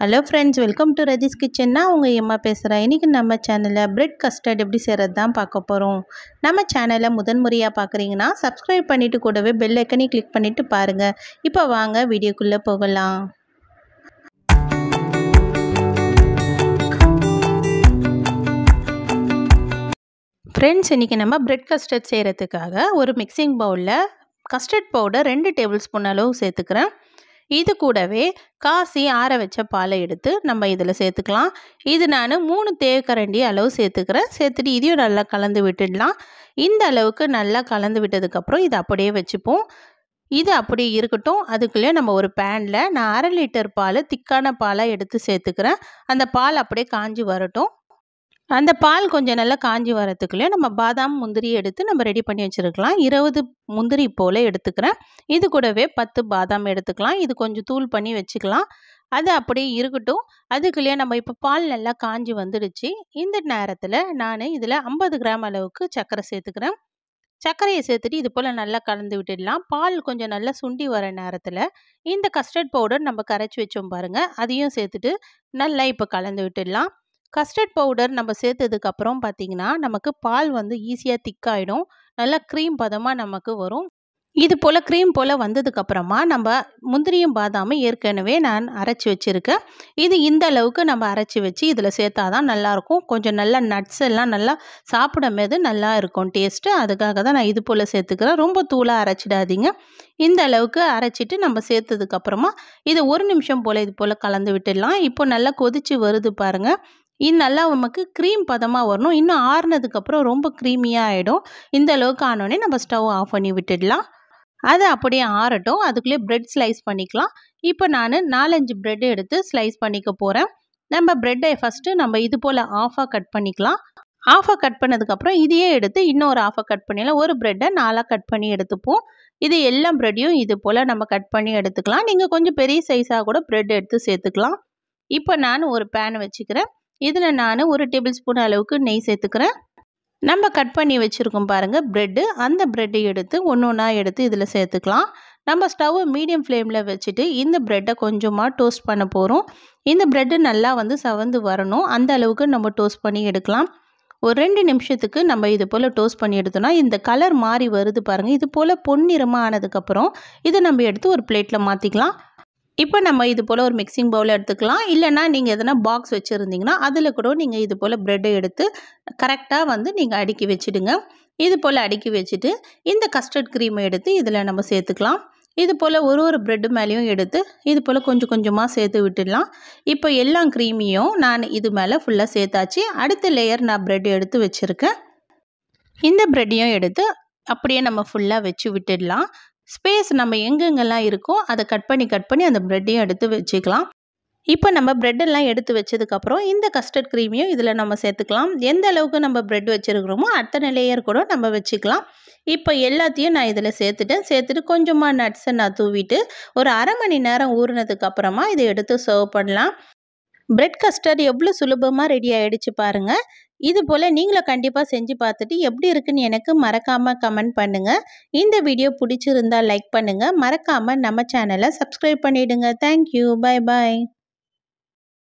hello friends welcome to Rathi's கிச்சன்னா உங்கள் Emma பேசுகிறேன் இன்றைக்கி நம்ம சேனலில் பிரெட் கஸ்டர்ட் எப்படி செய்கிறது தான் பார்க்க போகிறோம் நம்ம சேனலை முதன் முறையாக பார்க்குறீங்கன்னா சப்ஸ்கிரைப் பண்ணிவிட்டு கூடவே பெல் ஐக்கனே கிளிக் பண்ணிவிட்டு பாருங்கள் இப்போ வாங்க வீடியோக்குள்ளே போகலாம் ஃப்ரெண்ட்ஸ் இன்றைக்கி நம்ம பிரெட் கஸ்டர்ட் செய்கிறதுக்காக ஒரு மிக்சிங் பவுலில் கஸ்டர்ட் பவுடர் ரெண்டு டேபிள் ஸ்பூன் அளவு சேர்த்துக்கிறேன் இது கூடவே காசி ஆற வச்ச பாலை எடுத்து நம்ம இதில் சேர்த்துக்கலாம் இது நான் மூணு தேக்கரண்டி அளவு சேர்த்துக்கிறேன் சேர்த்துட்டு இதையும் நல்லா கலந்து விட்டுடலாம் இந்த அளவுக்கு நல்லா கலந்து விட்டதுக்கப்புறம் இதை அப்படியே வச்சுப்போம் இது அப்படி இருக்கட்டும் அதுக்குள்ளே நம்ம ஒரு பேனில் நான் அரை லிட்டர் பால் திக்கான பாலாக எடுத்து சேர்த்துக்கிறேன் அந்த பால் அப்படியே காஞ்சி வரட்டும் அந்த பால் கொஞ்சம் நல்லா காஞ்சி வரத்துக்குள்ளே நம்ம பாதாம் முந்திரி எடுத்து நம்ம ரெடி பண்ணி வச்சுருக்கலாம் இருபது முந்திரி போல் எடுத்துக்கிறேன் இது கூடவே பத்து பாதாம் எடுத்துக்கலாம் இது கொஞ்சம் தூள் பண்ணி வச்சுக்கலாம் அது அப்படியே இருக்கட்டும் அதுக்குள்ளேயே நம்ம இப்போ பால் நல்லா காஞ்சி வந்துடுச்சு இந்த நேரத்தில் நான் இதில் ஐம்பது கிராம் அளவுக்கு சர்க்கரை சேர்த்துக்கிறேன் சர்க்கரையை சேர்த்துட்டு இது போல் நல்லா கலந்து விட்டுடலாம் பால் கொஞ்சம் நல்லா சுண்டி வர நேரத்தில் இந்த கஸ்டர்ட் பவுடர் நம்ம கரைச்சி வச்சோம் பாருங்கள் அதையும் சேர்த்துட்டு நல்லா இப்போ கலந்து விட்டுடலாம் கஸ்டர்ட் பவுடர் நம்ம சேர்த்ததுக்கப்புறம் பார்த்திங்கன்னா நமக்கு பால் வந்து ஈஸியாக திக்காயிடும் நல்லா க்ரீம் பதமாக நமக்கு வரும் இது போல் க்ரீம் போல் வந்ததுக்கப்புறமா நம்ம முந்திரியும் பாதாமும் ஏற்கனவே நான் அரைச்சி வச்சுருக்கேன் இது இந்த அளவுக்கு நம்ம அரைச்சி வச்சு இதில் சேர்த்தா தான் நல்லாயிருக்கும் கொஞ்சம் நல்லா நட்ஸ் எல்லாம் நல்லா சாப்பிடும் போது நல்லா இருக்கும் டேஸ்ட்டு அதுக்காக தான் நான் இது போல் சேர்த்துக்கிறேன் ரொம்ப தூளாக அரைச்சிடாதீங்க இந்த அளவுக்கு அரைச்சிட்டு நம்ம சேர்த்ததுக்கப்புறமா இதை ஒரு நிமிஷம் போல் இது போல் கலந்து விட்டுடலாம் இப்போ நல்லா கொதித்து வருது பாருங்கள் இது நல்லா நமக்கு க்ரீம் பதமாக வரணும் இன்னும் ஆறுனதுக்கப்புறம் ரொம்ப க்ரீமியாக ஆகிடும் இந்த அளவுக்கு ஆனோடனே நம்ம ஸ்டவ் ஆஃப் பண்ணி விட்டுடலாம் அது அப்படியே ஆறட்டும் அதுக்குள்ளே ப்ரெட் ஸ்லைஸ் பண்ணிக்கலாம் இப்போ நான் நாலஞ்சு ப்ரெட் எடுத்து ஸ்லைஸ் பண்ணிக்க போகிறேன் நம்ம ப்ரெட்டை ஃபஸ்ட்டு நம்ம இது போல் ஆஃபாக கட் பண்ணிக்கலாம் ஆஃபாக கட் பண்ணதுக்கப்புறம் இதையே எடுத்து இன்னொரு ஆஃபாக கட் பண்ணிடலாம் ஒரு ப்ரெட்டை நாலாக கட் பண்ணி எடுத்துப்போம் இது எல்லா ப்ரெட்டையும் இது போல் நம்ம கட் பண்ணி எடுத்துக்கலாம் நீங்கள் கொஞ்சம் பெரிய சைஸாக கூட ப்ரெட் எடுத்து சேர்த்துக்கலாம் இப்போ நான் ஒரு பேன் வச்சுக்கிறேன் இதில் நான் ஒரு டேபிள் ஸ்பூன் அளவுக்கு நெய் சேர்த்துக்கிறேன் நம்ம கட் பண்ணி வச்சுருக்கோம் பாருங்கள் ப்ரெட்டு அந்த ப்ரெட்டை எடுத்து ஒன்று ஒன்றா எடுத்து இதில் சேர்த்துக்கலாம் நம்ம ஸ்டவ்வை மீடியம் ஃப்ளேமில் வச்சுட்டு இந்த ப்ரெட்டை கொஞ்சமாக டோஸ்ட் பண்ண போகிறோம் இந்த ப்ரெட்டு நல்லா வந்து சவந்து வரணும் அந்த அளவுக்கு நம்ம டோஸ்ட் பண்ணி எடுக்கலாம் ஒரு ரெண்டு நிமிஷத்துக்கு நம்ம இது போல் டோஸ்ட் பண்ணி எடுத்தோம்னா இந்த கலர் மாறி வருது பாருங்கள் இது போல் பொன்னிறமாக ஆனதுக்கப்புறம் இதை நம்ம எடுத்து ஒரு பிளேட்டில் மாற்றிக்கலாம் இப்போ நம்ம இது போல் ஒரு மிக்சிங் பவுல் எடுத்துக்கலாம் இல்லைனா நீங்கள் எதனா பாக்ஸ் வச்சுருந்தீங்கன்னா அதில் கூட நீங்கள் இது போல் ப்ரெட்டை எடுத்து கரெக்டாக வந்து நீங்கள் அடுக்கி வச்சுடுங்க இது போல் அடுக்கி வச்சுட்டு இந்த கஸ்டர்ட் க்ரீமை எடுத்து இதில் நம்ம சேர்த்துக்கலாம் இது போல் ஒரு ஒரு ப்ரெட்டு மேலேயும் எடுத்து இது போல் கொஞ்சம் கொஞ்சமாக சேர்த்து விட்டுடலாம் இப்போ எல்லா க்ரீமையும் நான் இது மேலே ஃபுல்லாக சேர்த்தாச்சு அடுத்த லேயர் நான் ப்ரெட் எடுத்து வச்சுருக்கேன் இந்த ப்ரெட்டையும் எடுத்து அப்படியே நம்ம ஃபுல்லாக வச்சு விட்டுடலாம் ஸ்பேஸ் நம்ம எங்கெங்கெல்லாம் இருக்கோ அதை கட் பண்ணி கட் பண்ணி அந்த ப்ரெட்டையும் எடுத்து வச்சுக்கலாம் இப்போ நம்ம ப்ரெட்டெல்லாம் எடுத்து வச்சதுக்கப்புறம் இந்த கஸ்டர்ட் க்ரீமையும் இதில் நம்ம சேர்த்துக்கலாம் எந்த அளவுக்கு நம்ம ப்ரெட் வச்சுருக்கிறோமோ அத்தனை லேயர் கூட நம்ம வச்சுக்கலாம் இப்போ எல்லாத்தையும் நான் இதில் சேர்த்துட்டேன் சேர்த்துட்டு கொஞ்சமாக நட்ஸை நான் தூவிட்டு ஒரு அரை மணி நேரம் ஊறினதுக்கப்புறமா இதை எடுத்து சர்வ் பண்ணலாம் பிரெட் கஸ்டர்ட் எவ்வளோ சுலபமாக ரெடி ஆகிடுச்சு பாருங்கள் இது போல் நீங்களும் கண்டிப்பாக செஞ்சு பார்த்துட்டு எப்படி இருக்குன்னு எனக்கு மறக்காமல் கமெண்ட் பண்ணுங்கள் இந்த வீடியோ பிடிச்சிருந்தால் லைக் பண்ணுங்கள் மறக்காமல் நம்ம சேனலை சப்ஸ்கிரைப் பண்ணிவிடுங்க தேங்க்யூ பாய் பாய்